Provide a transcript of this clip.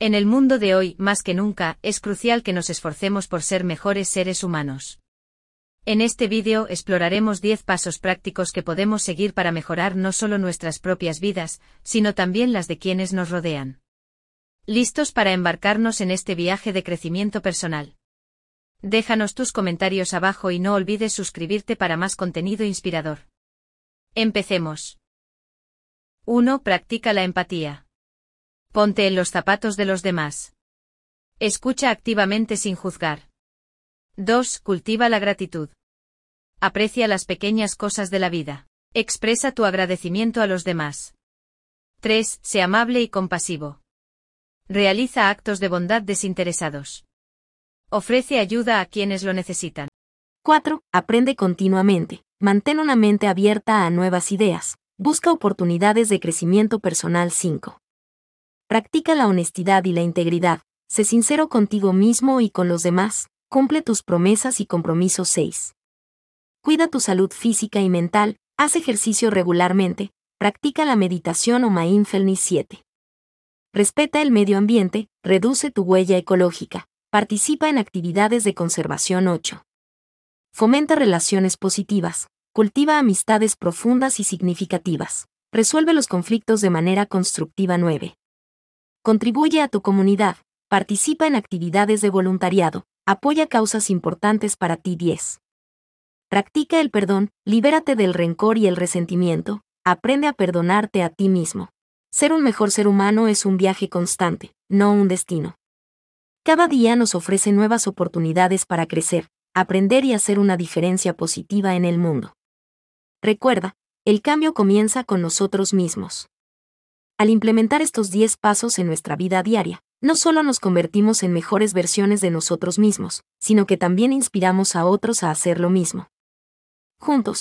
En el mundo de hoy, más que nunca, es crucial que nos esforcemos por ser mejores seres humanos. En este vídeo exploraremos 10 pasos prácticos que podemos seguir para mejorar no solo nuestras propias vidas, sino también las de quienes nos rodean. ¿Listos para embarcarnos en este viaje de crecimiento personal? Déjanos tus comentarios abajo y no olvides suscribirte para más contenido inspirador. Empecemos. 1. Practica la empatía. Ponte en los zapatos de los demás. Escucha activamente sin juzgar. 2. Cultiva la gratitud. Aprecia las pequeñas cosas de la vida. Expresa tu agradecimiento a los demás. 3. Sé amable y compasivo. Realiza actos de bondad desinteresados. Ofrece ayuda a quienes lo necesitan. 4. Aprende continuamente. Mantén una mente abierta a nuevas ideas. Busca oportunidades de crecimiento personal 5. Practica la honestidad y la integridad. Sé sincero contigo mismo y con los demás. Cumple tus promesas y compromisos 6. Cuida tu salud física y mental. Haz ejercicio regularmente. Practica la meditación o mindfulness 7. Respeta el medio ambiente. Reduce tu huella ecológica. Participa en actividades de conservación 8. Fomenta relaciones positivas. Cultiva amistades profundas y significativas. Resuelve los conflictos de manera constructiva 9. Contribuye a tu comunidad. Participa en actividades de voluntariado. Apoya causas importantes para ti 10. Practica el perdón, libérate del rencor y el resentimiento, aprende a perdonarte a ti mismo. Ser un mejor ser humano es un viaje constante, no un destino. Cada día nos ofrece nuevas oportunidades para crecer, aprender y hacer una diferencia positiva en el mundo. Recuerda, el cambio comienza con nosotros mismos. Al implementar estos 10 pasos en nuestra vida diaria, no solo nos convertimos en mejores versiones de nosotros mismos, sino que también inspiramos a otros a hacer lo mismo. Juntos,